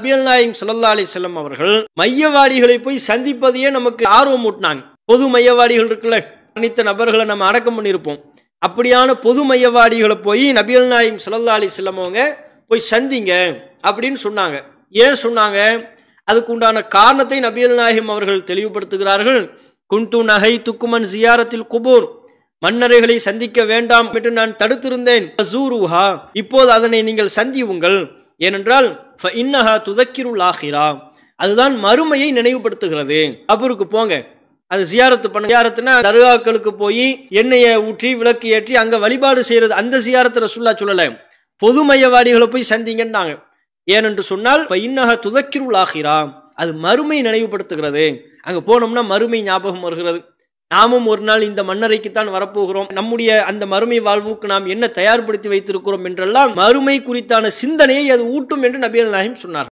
நபியல் நாயம் அலி செல்லம் அவர்கள் மையவாடிகளை போய் சந்திப்பதையே நமக்கு ஆர்வம் ஊட்டினாங்க பொது மையவாடிகள் இருக்குல்ல அனைத்து நபர்களை நம்ம அடக்கம் பண்ணியிருப்போம் அப்படியான பொது மையவாடிகளை போய் நபியல் நாயம் அலி செல்லம் அவங்க போய் சந்திங்க அப்படின்னு சொன்னாங்க ஏன் சொன்னாங்க அதுக்கு உண்டான காரணத்தை நபியல் நாயிம் அவர்கள் தெளிவுபடுத்துகிறார்கள் குண்டு நகை துக்குமன் ஜியாரத்தில் குபூர் மன்னரைகளை சந்திக்க வேண்டாம் என்று நான் தடுத்திருந்தேன் இப்போது அதனை நீங்கள் உங்கள் ஏனென்றால் இன்னஹா துதக்கிருள் ஆகிரா அதுதான் மறுமையை நினைவுபடுத்துகிறது அபூருக்கு போங்க அது சியாரத்து பண்ணியாரத்துனா தருகாக்களுக்கு போய் எண்ணெயை ஊற்றி விளக்கு ஏற்றி அங்கே வழிபாடு செய்கிறது அந்த சியாரத்தை ரசுல்லா சொல்லலை பொது மையவாடிகளை போய் சந்திங்கன்னாங்க ஏனென்று சொன்னால் இன்னக துதக்கிருள் ஆகிறா அது மறுமை நினைவுபடுத்துகிறது அங்கே போனோம்னா மறுமை ஞாபகம் வருகிறது நாமும் ஒரு நாள் இந்த தான் வரப்போகிறோம் நம்முடைய அந்த மறுமை வாழ்வுக்கு நாம் என்ன தயார்படுத்தி வைத்திருக்கிறோம் என்றெல்லாம் மறுமை குறித்தான சிந்தனையை அது ஊட்டும் என்று அல் நாயம் சொன்னார்